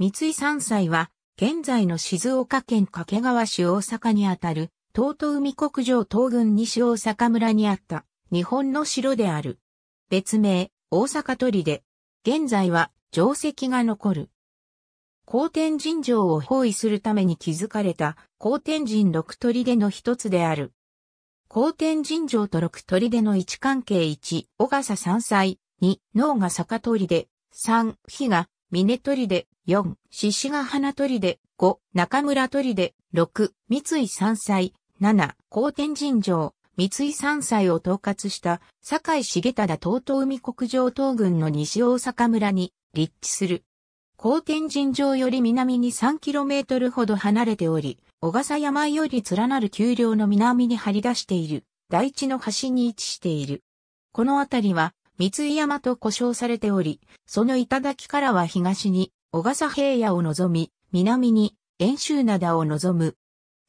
三井山菜は、現在の静岡県掛川市大阪にあたる、東都海国城東郡西大阪村にあった、日本の城である。別名、大阪鳥で、現在は、定石が残る。高天神城を包囲するために築かれた、高天神六砦の一つである。高天神城と六砦の位置関係1、小笠山菜、2、能が坂砦、3、比が峰砦、4、獅子ヶ花鳥で、5、中村鳥で、6、三井山菜、7、高天神城、三井山菜を統括した、堺重忠東海国上東軍の西大阪村に立地する。高天神城より南に 3km ほど離れており、小笠山より連なる丘陵の南に張り出している、大地の端に位置している。この辺りは、三井山と呼称されており、その頂からは東に小笠平野を望み、南に遠州灘を望む。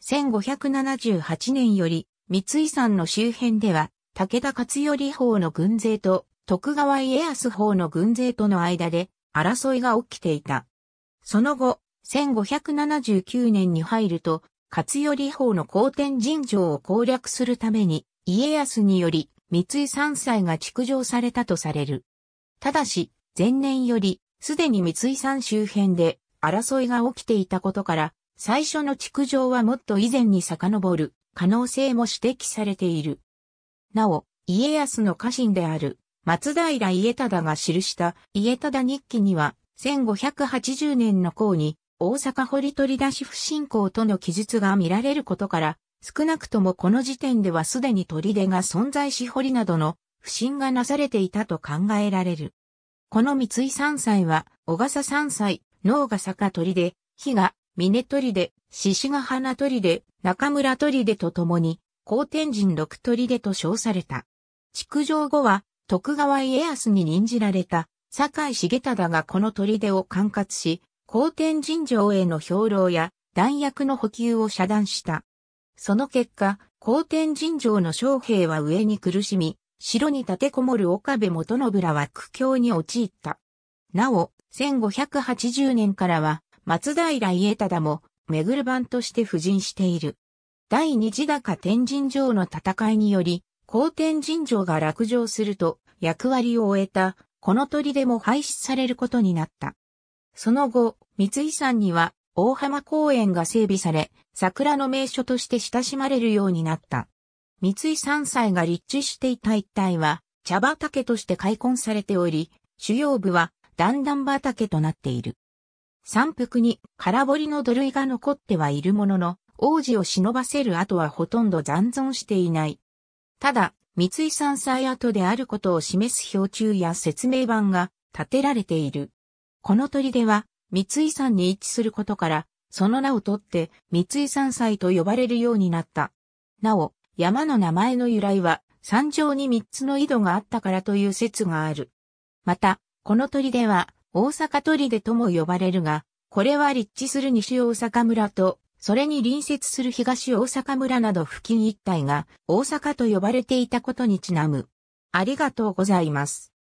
1578年より、三井山の周辺では、武田勝頼法の軍勢と徳川家康法の軍勢との間で争いが起きていた。その後、1579年に入ると、勝頼法の後天神城を攻略するために、家康により三井山歳が築城されたとされる。ただし、前年よりすでに三井山周辺で争いが起きていたことから、最初の築城はもっと以前に遡る可能性も指摘されている。なお、家康の家臣である松平家忠が記した家忠日記には、1580年の項に大阪掘り取り出し不信仰との記述が見られることから、少なくともこの時点ではすでに砦が存在し掘りなどの不信がなされていたと考えられる。この三井山菜は、小笠山菜、脳が坂鳥で、火が峰鳥で、獅子が花鳥で、中村鳥でと共に、高天神六鳥でと称された。築城後は、徳川家康に任じられた、坂井重忠がこの鳥出を管轄し、高天神城への兵糧や弾薬の補給を遮断した。その結果、高天神城の将兵は上に苦しみ、城に立てこもる岡部元信らは苦境に陥った。なお、1580年からは、松平家忠も、めぐる番として布陣している。第二次高天神城の戦いにより、高天神城が落城すると、役割を終えた、この砦も廃止されることになった。その後、三井山には、大浜公園が整備され、桜の名所として親しまれるようになった。三井山菜が立地していた一帯は茶畑として開墾されており、主要部は段々畑となっている。山腹に空堀の土塁が残ってはいるものの、王子を忍ばせる跡はほとんど残存していない。ただ、三井山菜跡であることを示す標柱や説明板が建てられている。この砦は三井山に位置することから、その名をとって三井山菜と呼ばれるようになった。なお、山の名前の由来は、山上に三つの井戸があったからという説がある。また、この砦は、大阪砦とも呼ばれるが、これは立地する西大阪村と、それに隣接する東大阪村など付近一帯が、大阪と呼ばれていたことにちなむ。ありがとうございます。